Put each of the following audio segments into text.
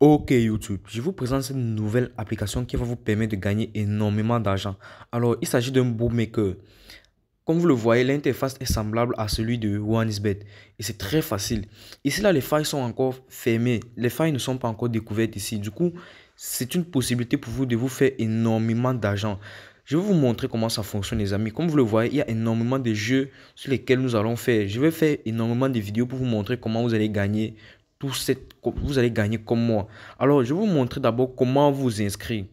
Ok YouTube, je vous présente cette nouvelle application qui va vous permettre de gagner énormément d'argent. Alors, il s'agit d'un bookmaker. Comme vous le voyez, l'interface est semblable à celui de Bet et c'est très facile. Ici, là, les failles sont encore fermées. Les failles ne sont pas encore découvertes ici. Du coup, c'est une possibilité pour vous de vous faire énormément d'argent. Je vais vous montrer comment ça fonctionne les amis. Comme vous le voyez, il y a énormément de jeux sur lesquels nous allons faire. Je vais faire énormément de vidéos pour vous montrer comment vous allez gagner tout cette, vous allez gagner comme moi. Alors, je vais vous montrer d'abord comment vous inscrire.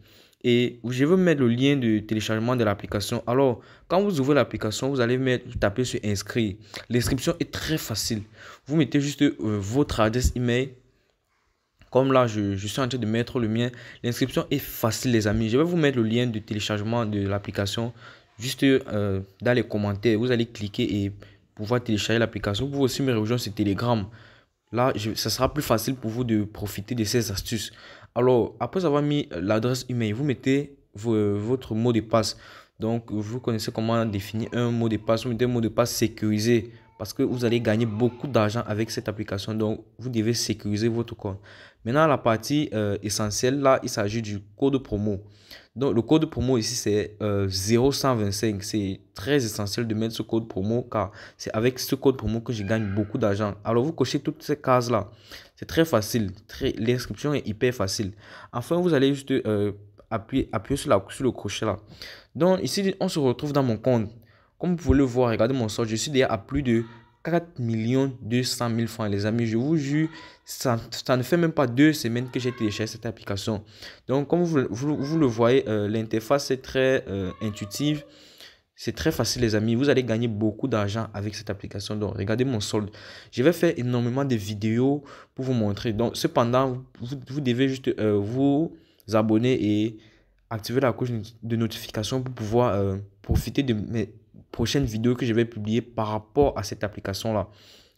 Et je vais mettre le lien de téléchargement de l'application. Alors, quand vous ouvrez l'application, vous allez mettre, taper sur inscrire. L'inscription est très facile. Vous mettez juste euh, votre adresse email. Comme là, je, suis en train de mettre le mien. L'inscription est facile, les amis. Je vais vous mettre le lien de téléchargement de l'application juste euh, dans les commentaires. Vous allez cliquer et pouvoir télécharger l'application. Vous pouvez aussi me rejoindre sur Telegram. Là, je, sera plus facile pour vous de profiter de ces astuces. Alors, après avoir mis l'adresse email, vous mettez votre mot de passe. Donc, vous connaissez comment définir un mot de passe. Vous mettez un mot de passe sécurisé parce que vous allez gagner beaucoup d'argent avec cette application. Donc, vous devez sécuriser votre compte. Maintenant, la partie euh, essentielle, là, il s'agit du code promo. Donc, le code promo ici, c'est 0125. Euh, c'est très essentiel de mettre ce code promo car c'est avec ce code promo que je gagne beaucoup d'argent. Alors, vous cochez toutes ces cases-là. C'est très facile. L'inscription est hyper facile. Enfin, vous allez juste euh, appuyer, sur, la, sur le crochet là. Donc, ici, on se retrouve dans mon compte. Comme vous pouvez le voir, regardez mon solde. Je suis déjà à plus de 4 200 000 francs, les amis. Je vous jure, ça, ne fait même pas deux semaines que j'ai téléchargé cette application. Donc, comme vous, le voyez, euh, l'interface est très euh, intuitive. C'est très facile, les amis. Vous allez gagner beaucoup d'argent avec cette application. Donc, regardez mon solde. Je vais faire énormément de vidéos pour vous montrer. Donc, cependant, vous, devez juste euh, vous abonner et activer la couche de notification pour pouvoir profiter de mes prochaine vidéo que je vais publier par rapport à cette application-là.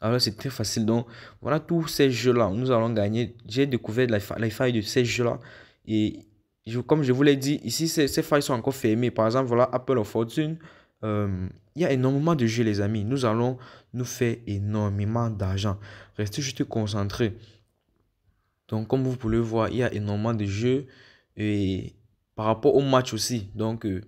Alors c'est très facile. Donc voilà tous ces jeux-là. Nous allons gagner. J'ai découvert la, les de ces jeux-là. Et je, comme je vous l'ai dit, ici ces, failles sont encore fermées. Par exemple, voilà Apple of Fortune. Euh, il y a énormément de jeux, les amis. Nous allons nous faire énormément d'argent. Restez juste concentré Donc, comme vous pouvez le voir, il y a énormément de jeux. Et par rapport au match aussi. Donc, euh,